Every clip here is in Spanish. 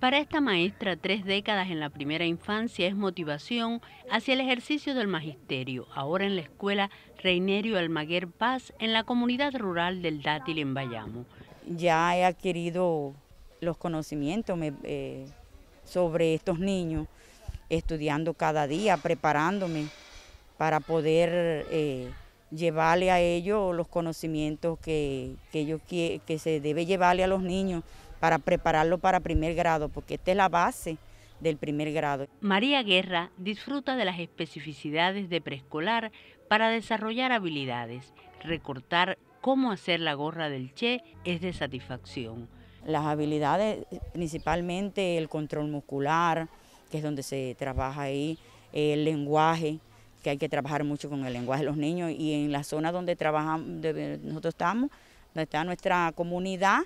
Para esta maestra, tres décadas en la primera infancia es motivación hacia el ejercicio del magisterio, ahora en la escuela Reinerio Almaguer Paz, en la comunidad rural del Dátil en Bayamo. Ya he adquirido los conocimientos eh, sobre estos niños, estudiando cada día, preparándome para poder eh, llevarle a ellos los conocimientos que, que se debe llevarle a los niños para prepararlo para primer grado, porque esta es la base del primer grado. María Guerra disfruta de las especificidades de preescolar para desarrollar habilidades. Recortar cómo hacer la gorra del Che es de satisfacción. Las habilidades, principalmente el control muscular, que es donde se trabaja ahí, el lenguaje, que hay que trabajar mucho con el lenguaje de los niños y en la zona donde trabajamos, nosotros estamos, donde está nuestra comunidad,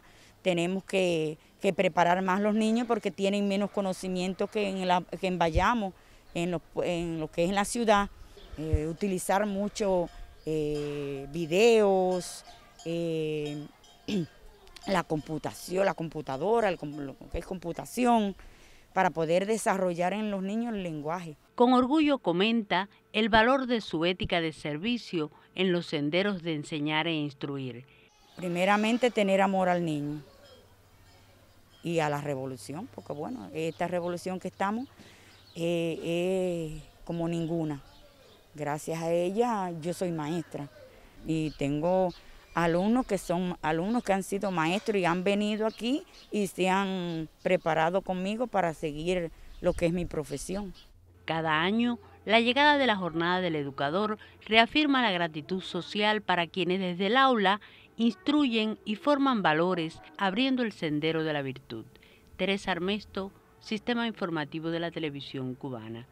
tenemos que, preparar más los niños porque tienen menos conocimiento que en, en Bayamo, en lo, que es en la ciudad, eh, utilizar mucho eh, videos, eh, la computación, la computadora, lo que es computación, para poder desarrollar en los niños el lenguaje. Con orgullo comenta el valor de su ética de servicio en los senderos de enseñar e instruir. Primeramente tener amor al niño, y a la revolución, porque bueno, esta revolución que estamos eh, es como ninguna. Gracias a ella yo soy maestra y tengo alumnos que son alumnos que han sido maestros y han venido aquí y se han preparado conmigo para seguir lo que es mi profesión. Cada año, la llegada de la jornada del educador reafirma la gratitud social para quienes desde el aula instruyen y forman valores abriendo el sendero de la virtud. Teresa Armesto, Sistema Informativo de la Televisión Cubana.